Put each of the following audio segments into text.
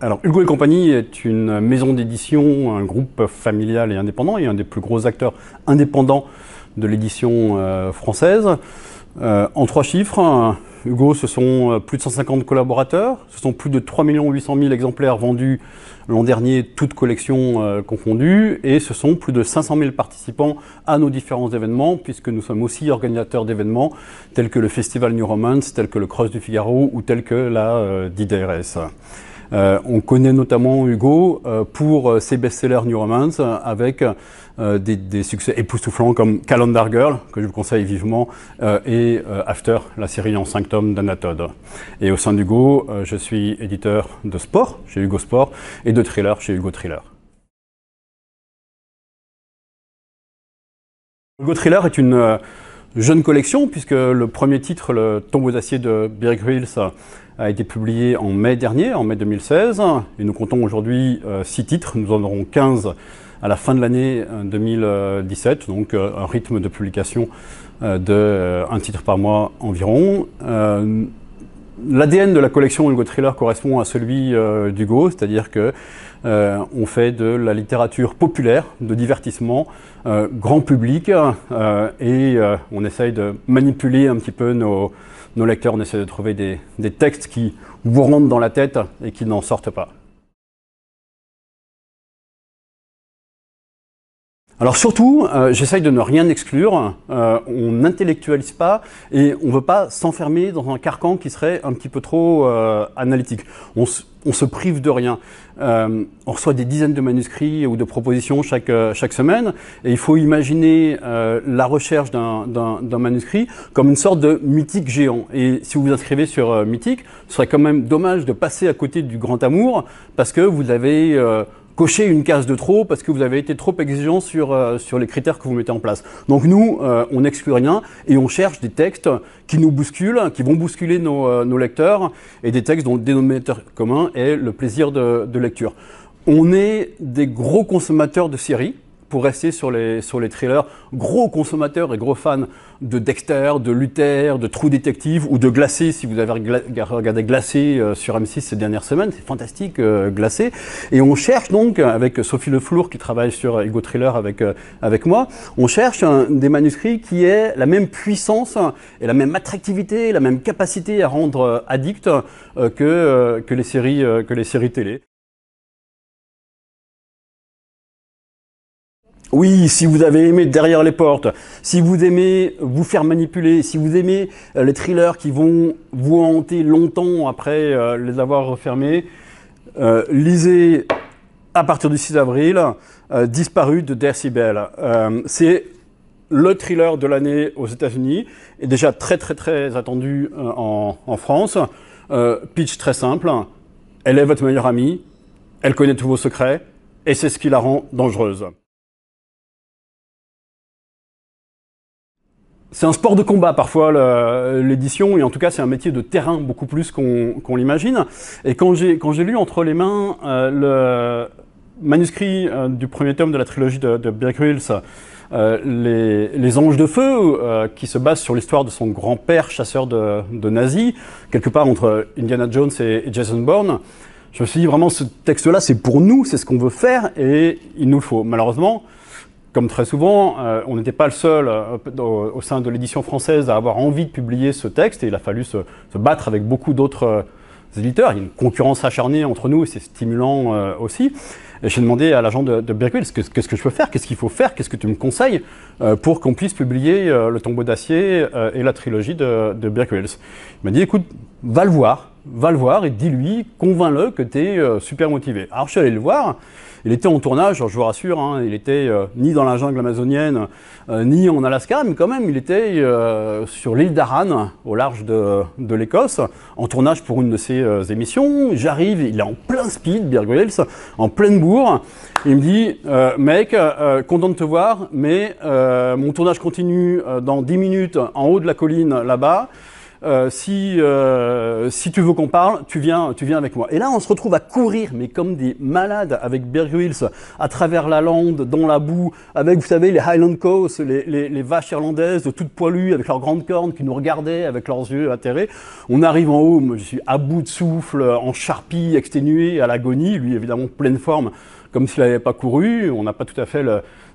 Alors, Hugo et compagnie est une maison d'édition, un groupe familial et indépendant, et un des plus gros acteurs indépendants de l'édition euh, française. Euh, en trois chiffres, Hugo, ce sont euh, plus de 150 collaborateurs, ce sont plus de 3 800 000 exemplaires vendus l'an dernier, toutes collections confondues, et ce sont plus de 500 000 participants à nos différents événements, puisque nous sommes aussi organisateurs d'événements tels que le Festival New Romance, tels que le Cross du Figaro ou tels que la DDRS. Euh, on connaît notamment Hugo euh, pour euh, ses best-sellers New Romance avec des, succès époustouflants comme Calendar Girl, que je vous conseille vivement, et After, la série en 5 tomes d'Anatode. Et au sein d'Hugo, je suis éditeur de sport chez Hugo Sport et de thriller chez Hugo Thriller. Hugo Thriller est une jeune collection, puisque le premier titre, Le tombeau d'acier de Bear a été publié en mai dernier, en mai 2016. Et nous comptons aujourd'hui 6 euh, titres. Nous en aurons 15 à la fin de l'année 2017, euh, donc euh, un rythme de publication de un titre par mois environ. L'ADN de la collection Hugo Thriller correspond à celui euh, d'Hugo, c'est-à-dire que euh, on fait de la littérature populaire, de divertissement, euh, grand public, et on essaye de manipuler un petit peu nos, lecteurs, on essaie de trouver des, des textes qui vous rentrent dans la tête et qui n'en sortent pas. Alors surtout, euh, j'essaye de ne rien exclure, euh, on n'intellectualise pas et on ne veut pas s'enfermer dans un carcan qui serait un petit peu trop euh, analytique. On, se prive de rien. on reçoit des dizaines de manuscrits ou de propositions chaque, chaque semaine et il faut imaginer la recherche d'un manuscrit comme une sorte de mythique géant. Et si vous vous inscrivez sur mythique, ce serait quand même dommage de passer à côté du grand amour parce que vous avez cocher une case de trop parce que vous avez été trop exigeant sur, euh, sur les critères que vous mettez en place. Donc nous, euh, on n'exclut rien et on cherche des textes qui nous bousculent, qui vont bousculer nos, euh, nos lecteurs et des textes dont le dénominateur commun est le plaisir de, de lecture. On est des gros consommateurs de séries pour rester sur les, sur les thrillers, gros consommateurs et gros fans de Dexter, de Luther, de True Detective ou de Glacé, si vous avez regardé Glacé euh, sur M6 ces dernières semaines, c'est fantastique, euh, Glacé. Et on cherche donc, avec Sophie Leflour qui travaille sur Ego Thriller avec, euh, avec moi, on cherche des manuscrits qui aient la même puissance et la même attractivité, la même capacité à rendre addict que, que, les séries, que les séries télé. Oui, si vous avez aimé Derrière les portes, si vous aimez vous faire manipuler, si vous aimez euh, les thrillers qui vont vous hanter longtemps après euh, les avoir refermés, euh, lisez à partir du 6 avril Disparu de Decibel. c'est le thriller de l'année aux États-Unis et déjà très très très attendu en, France. pitch très simple, elle est votre meilleure amie, elle connaît tous vos secrets et c'est ce qui la rend dangereuse. c'est un sport de combat parfois l'édition, et en tout cas c'est un métier de terrain beaucoup plus qu'on l'imagine. Et quand j'ai lu entre les mains euh, le manuscrit euh, du premier tome de la trilogie de, de Bear euh, les, Anges de Feu, qui se base sur l'histoire de son grand-père chasseur de, de, nazis, quelque part entre Indiana Jones et, et Jason Bourne. Je me suis dit vraiment, ce texte-là, c'est pour nous, c'est ce qu'on veut faire, et il nous le faut. Malheureusement, comme très souvent, euh, on n'était pas le seul euh, au, sein de l'édition française à avoir envie de publier ce texte et il a fallu se, battre avec beaucoup d'autres euh, éditeurs. Il y a une concurrence acharnée entre nous et c'est stimulant aussi. Et j'ai demandé à l'agent de, de qu'est-ce que, je peux faire Qu'est-ce qu'il faut faire Qu'est-ce que tu me conseilles pour qu'on puisse publier Le tombeau d'acier et la trilogie de, de Il m'a dit, écoute, va le voir, va le voir et dis-lui, convainc-le que tu es super motivé. Alors je suis allé le voir. Il était en tournage, je vous rassure, hein, il était euh, ni dans la jungle amazonienne, euh, ni en Alaska, mais quand même, il était euh, sur l'île d'Aran, au large de, de l'Écosse, en tournage pour une de ses émissions. J'arrive, il est en plein speed, Bear en pleine bourre. Il me dit, mec, content de te voir, mais mon tournage continue dans 10 minutes en haut de la colline là-bas. Euh, euh, si, tu veux qu'on parle, tu viens, tu viens avec moi. Et là, on se retrouve à courir, mais comme des malades, avec Bear à travers la lande, dans la boue, avec, vous savez, les Highland Cows, les, vaches irlandaises, toutes poilues, avec leurs grandes cornes, qui nous regardaient avec leurs yeux atterrés. On arrive en haut, je suis à bout de souffle, en charpie, exténué, à l'agonie, lui, évidemment, pleine forme comme s'il n'avait pas couru. On n'a pas tout à fait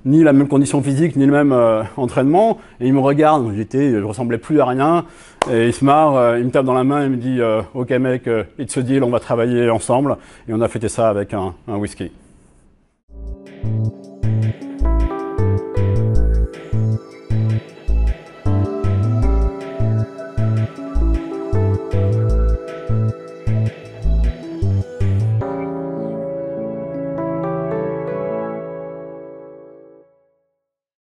ni la même condition physique, ni le même euh, entraînement. Et il me regarde, j'étais, je ressemblais plus à rien. Et il se marre, euh, il me tape dans la main, il me dit euh, Ok mec, it's se deal, on va travailler ensemble. » Et on a fêté ça avec un whisky.